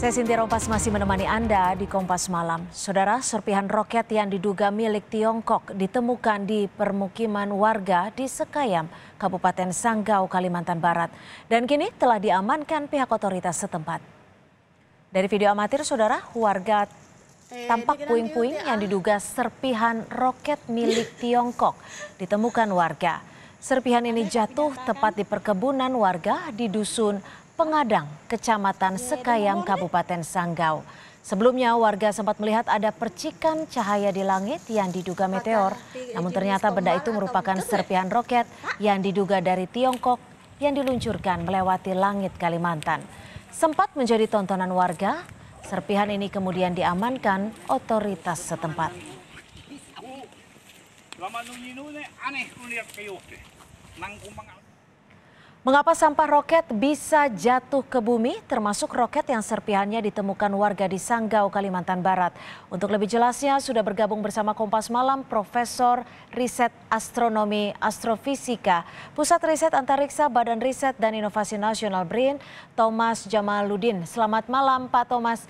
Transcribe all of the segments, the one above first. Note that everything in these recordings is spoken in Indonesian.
Saya Sinti Rompas masih menemani Anda di Kompas Malam. Saudara, serpihan roket yang diduga milik Tiongkok ditemukan di permukiman warga di Sekayam, Kabupaten Sanggau, Kalimantan Barat. Dan kini telah diamankan pihak otoritas setempat. Dari video amatir, saudara, warga eh, tampak puing-puing yang ah. diduga serpihan roket milik Tiongkok ditemukan warga. Serpihan ini jatuh tepat di perkebunan warga di Dusun Pengadang, Kecamatan Sekayam, Kabupaten Sanggau. Sebelumnya warga sempat melihat ada percikan cahaya di langit yang diduga meteor, namun ternyata benda itu merupakan serpihan roket yang diduga dari Tiongkok yang diluncurkan melewati langit Kalimantan. Sempat menjadi tontonan warga, serpihan ini kemudian diamankan otoritas setempat. Aneh, Mengapa sampah roket bisa jatuh ke bumi, termasuk roket yang serpihannya ditemukan warga di Sanggau, Kalimantan Barat? Untuk lebih jelasnya, sudah bergabung bersama Kompas Malam Profesor Riset Astronomi Astrofisika, Pusat Riset Antariksa Badan Riset dan Inovasi Nasional BRIN, Thomas Jamaludin. Selamat malam, Pak Thomas.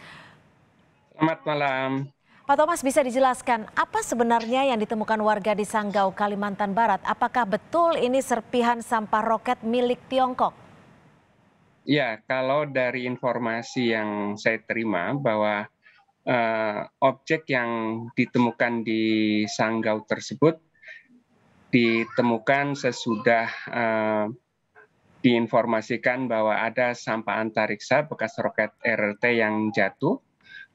Selamat malam. Pak Thomas bisa dijelaskan apa sebenarnya yang ditemukan warga di Sanggau, Kalimantan Barat? Apakah betul ini serpihan sampah roket milik Tiongkok? Ya, kalau dari informasi yang saya terima bahwa uh, objek yang ditemukan di Sanggau tersebut ditemukan sesudah uh, diinformasikan bahwa ada sampah antariksa bekas roket RT yang jatuh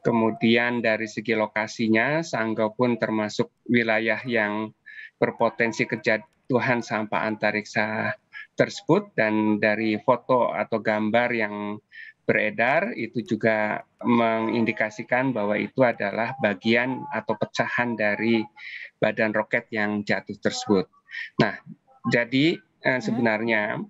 Kemudian dari segi lokasinya, Sanggau pun termasuk wilayah yang berpotensi kejatuhan sampah antariksa tersebut dan dari foto atau gambar yang beredar itu juga mengindikasikan bahwa itu adalah bagian atau pecahan dari badan roket yang jatuh tersebut. Nah, jadi eh, hmm. sebenarnya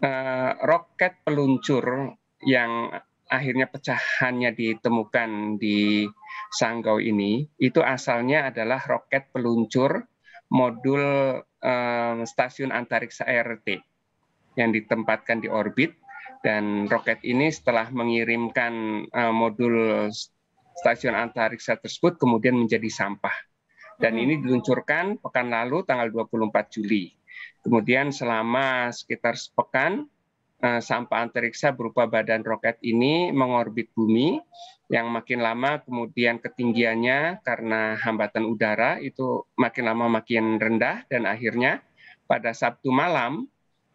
hmm. roket peluncur yang akhirnya pecahannya ditemukan di Sanggau ini itu asalnya adalah roket peluncur modul um, stasiun antariksa RT yang ditempatkan di orbit dan roket ini setelah mengirimkan um, modul stasiun antariksa tersebut kemudian menjadi sampah. Dan hmm. ini diluncurkan pekan lalu tanggal 24 Juli. Kemudian selama sekitar sepekan Eh, sampah antariksa berupa badan roket ini mengorbit bumi yang makin lama kemudian ketinggiannya karena hambatan udara itu makin lama makin rendah dan akhirnya pada Sabtu malam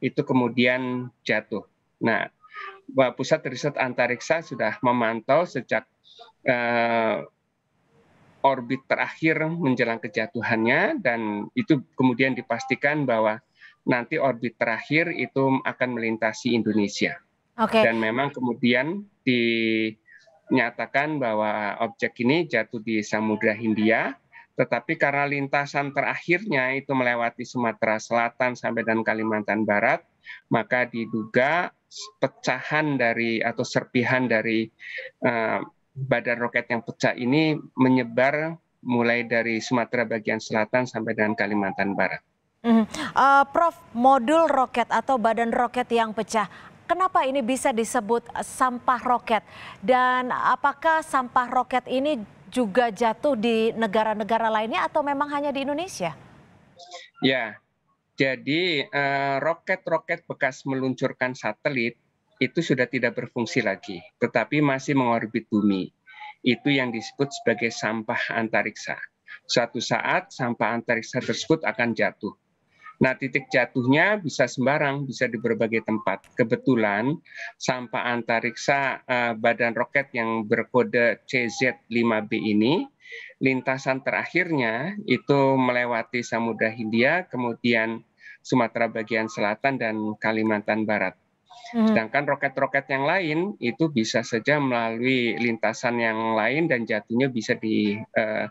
itu kemudian jatuh. Nah, Pusat Riset Antariksa sudah memantau sejak eh, orbit terakhir menjelang kejatuhannya dan itu kemudian dipastikan bahwa nanti orbit terakhir itu akan melintasi Indonesia. Okay. Dan memang kemudian dinyatakan bahwa objek ini jatuh di Samudra Hindia, tetapi karena lintasan terakhirnya itu melewati Sumatera Selatan sampai dan Kalimantan Barat, maka diduga pecahan dari atau serpihan dari uh, badan roket yang pecah ini menyebar mulai dari Sumatera bagian selatan sampai dengan Kalimantan Barat. Mm. Uh, Prof, modul roket atau badan roket yang pecah, kenapa ini bisa disebut sampah roket? Dan apakah sampah roket ini juga jatuh di negara-negara lainnya atau memang hanya di Indonesia? Ya, jadi eh, roket-roket uh, bekas meluncurkan satelit itu sudah tidak berfungsi lagi, tetapi masih mengorbit bumi. Itu yang disebut sebagai sampah antariksa. Suatu saat sampah antariksa tersebut akan jatuh Nah, titik jatuhnya bisa sembarang, bisa di berbagai tempat. Kebetulan sampah antariksa uh, badan roket yang berkode CZ-5B ini lintasan terakhirnya itu melewati Samudra Hindia, kemudian Sumatera bagian selatan dan Kalimantan Barat. Hmm. Sedangkan roket-roket yang lain itu bisa saja melalui lintasan yang lain dan jatuhnya bisa di eh,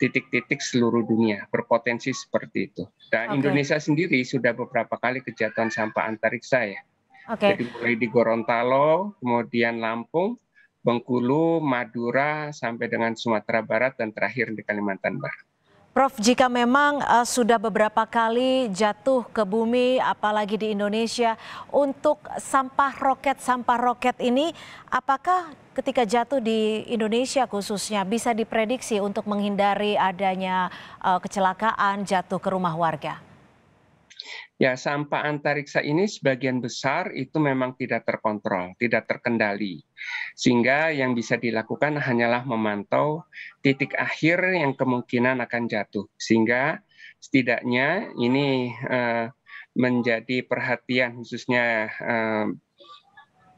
titik-titik uh, seluruh dunia, berpotensi seperti itu. Dan okay. Indonesia sendiri sudah beberapa kali kejatuhan sampah antariksa ya. Okay. Jadi mulai di Gorontalo, kemudian Lampung, Bengkulu, Madura, sampai dengan Sumatera Barat, dan terakhir di Kalimantan Barat. Prof, jika memang uh, sudah beberapa kali jatuh ke bumi, apalagi di Indonesia, untuk sampah roket, sampah roket ini, apakah ketika jatuh di Indonesia khususnya bisa diprediksi untuk menghindari adanya uh, kecelakaan jatuh ke rumah warga? Ya, sampah antariksa ini sebagian besar itu memang tidak terkontrol, tidak terkendali. Sehingga yang bisa dilakukan hanyalah memantau titik akhir yang kemungkinan akan jatuh. Sehingga setidaknya ini eh, menjadi perhatian khususnya eh,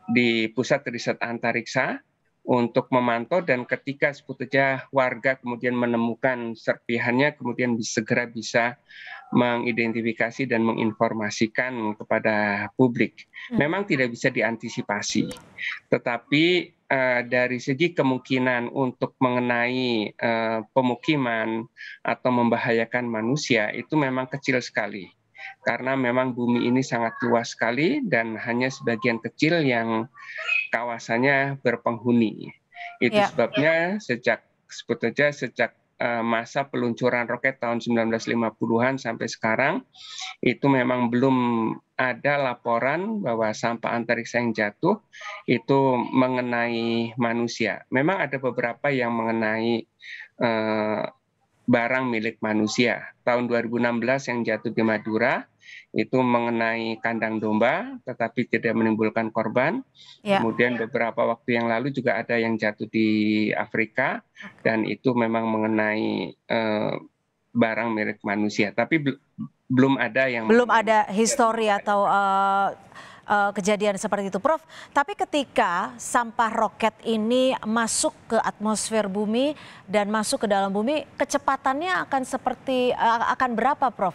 di Pusat Riset Antariksa untuk memantau dan ketika sebetulnya warga kemudian menemukan serpihannya kemudian segera bisa mengidentifikasi dan menginformasikan kepada publik. Hmm. Memang tidak bisa diantisipasi, tetapi Uh, dari segi kemungkinan untuk mengenai uh, pemukiman atau membahayakan manusia itu memang kecil sekali karena memang bumi ini sangat luas sekali dan hanya sebagian kecil yang kawasannya berpenghuni. Itu ya. sebabnya sejak sebut saja sejak Eh, masa peluncuran roket tahun 1950-an sampai sekarang itu memang belum ada laporan bahwa sampah antariksa yang jatuh itu mengenai manusia. Memang ada beberapa yang mengenai eh, barang milik manusia. Tahun 2016 yang jatuh di Madura itu mengenai kandang domba tetapi tidak menimbulkan korban. Ya. Kemudian beberapa waktu yang lalu juga ada yang jatuh di Afrika dan itu memang mengenai eh, barang milik manusia tapi bel belum ada yang belum ada histori atau uh, kejadian seperti itu, Prof. Tapi ketika sampah roket ini masuk ke atmosfer bumi dan masuk ke dalam bumi, kecepatannya akan seperti eh, akan berapa, Prof?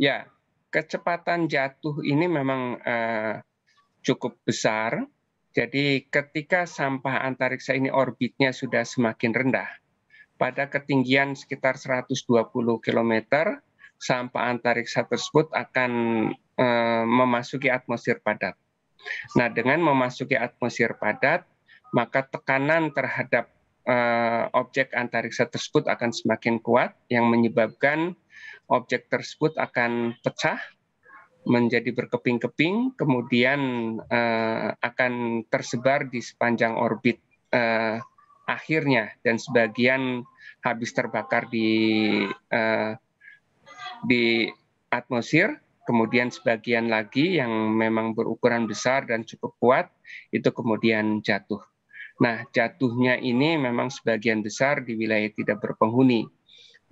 ya kecepatan jatuh ini memang eh, cukup besar. Jadi ketika sampah antariksa ini orbitnya sudah semakin rendah, pada ketinggian sekitar 120 km, sampah antariksa tersebut akan eh, memasuki atmosfer padat. Nah, dengan memasuki atmosfer padat, maka tekanan terhadap eh, objek antariksa tersebut akan semakin kuat yang menyebabkan objek tersebut akan pecah menjadi berkeping-keping, kemudian uh, akan tersebar di sepanjang orbit uh, akhirnya, dan sebagian habis terbakar di uh, di atmosfer, kemudian sebagian lagi yang memang berukuran besar dan cukup kuat itu kemudian jatuh. Nah, jatuhnya ini memang sebagian besar di wilayah tidak berpenghuni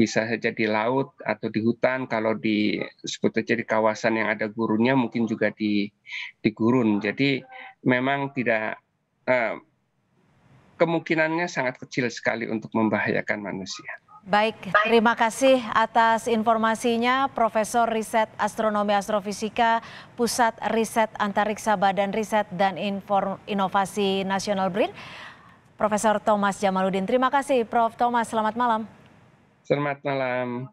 bisa saja di laut atau di hutan kalau di sebut saja di kawasan yang ada gurunnya mungkin juga di di gurun jadi memang tidak eh, kemungkinannya sangat kecil sekali untuk membahayakan manusia. Baik, terima kasih atas informasinya Profesor Riset Astronomi Astrofisika Pusat Riset Antariksa Badan Riset dan Inform Inovasi Nasional BRIN. Profesor Thomas Jamaluddin. Terima kasih Prof. Thomas, selamat malam. Selamat malam.